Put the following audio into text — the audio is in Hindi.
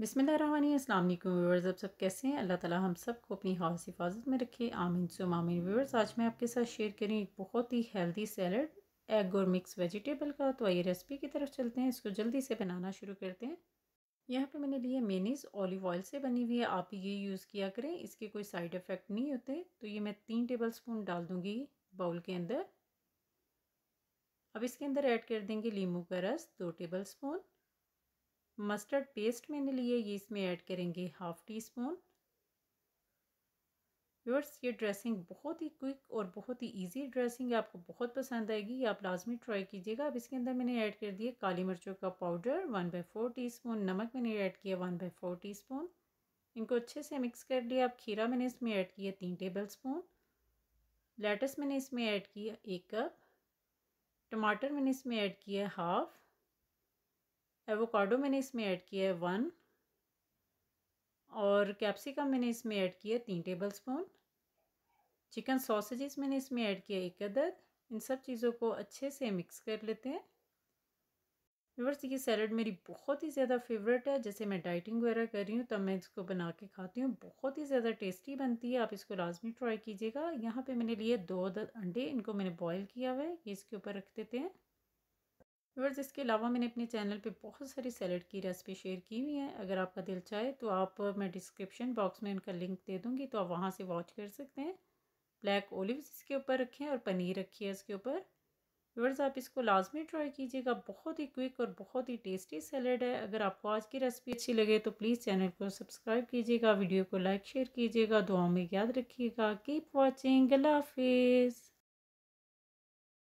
बिसमिल्लाम व्यूवर्स अब सब कैसे हैं अल्लाह ताला हम सब को अपनी हाउस हिफाजत में रखे आमिन सो मामिन व्यूवर्स आज मैं आपके साथ शेयर करी एक बहुत ही हेल्दी सैलड एग और मिक्स वेजिटेबल का तो आइए रेसिपी की तरफ चलते हैं इसको जल्दी से बनाना शुरू करते हैं यहाँ पे मैंने लिए मेनीस ऑलिव ऑयल से बनी हुई है आप ये यूज़ किया करें इसके कोई साइड इफ़ेक्ट नहीं होते तो ये मैं तीन टेबल स्पून डाल दूँगी बाउल के अंदर अब इसके अंदर ऐड कर देंगे लीमू का रस दो टेबल स्पून मस्टर्ड पेस्ट मैंने लिए ये इसमें ऐड करेंगे हाफ़ टी स्पून व्यूअर्स ये ड्रेसिंग बहुत ही क्विक और बहुत ही इजी ड्रेसिंग है आपको बहुत पसंद आएगी ये आप लाजमी ट्राई कीजिएगा अब इसके अंदर मैंने ऐड कर दिए काली मिर्चों का powder one by four teaspoon नमक मैंने ऐड किया one by four teaspoon इनको अच्छे से मिक्स कर लिया आप खीरा मैंने इसमें ऐड किया तीन टेबल स्पून लेटस मैंने इसमें ऐड किया एक कप टमाटर मैंने इसमें ऐड किया हाफ़ एवोकाडो मैंने इसमें ऐड किया है वन और कैप्सिकम मैंने इसमें ऐड किया है तीन टेबल स्पून चिकन सॉसेजेस मैंने इसमें ऐड किया एक अदद इन सब चीज़ों को अच्छे से मिक्स कर लेते हैं व्यवर्स ये सैलड मेरी बहुत ही ज़्यादा फेवरेट है जैसे मैं डाइटिंग वगैरह कर रही हूँ तब मैं इसको बना के खाती हूँ बहुत ही ज़्यादा टेस्टी बनती है आप इसको लाजमी ट्राई कीजिएगा यहाँ पे मैंने लिए दो अदद अंडे इनको मैंने बॉईल किया हुआ है ये इसके ऊपर रख देते हैं व्यवर्स इसके अलावा मैंने अपने चैनल पे बहुत सारी सैलड की रेसिपी शेयर की हुई हैं अगर आपका दिल चाहे तो आप मैं डिस्क्रिप्शन बॉक्स में उनका लिंक दे दूँगी तो आप वहाँ से वॉच कर सकते हैं ब्लैक ओलिव इसके ऊपर रखें और पनीर रखी है इसके ऊपर व्यवर्स आप इसको लाजमी ट्राई कीजिएगा बहुत ही क्विक और बहुत ही टेस्टी सैलड है अगर आपको आज की रेसिपी अच्छी लगे तो प्लीज़ चैनल को सब्सक्राइब कीजिएगा वीडियो को लाइक शेयर कीजिएगा दुआओं में याद रखिएगा कीप वॉचिंग हाफिज़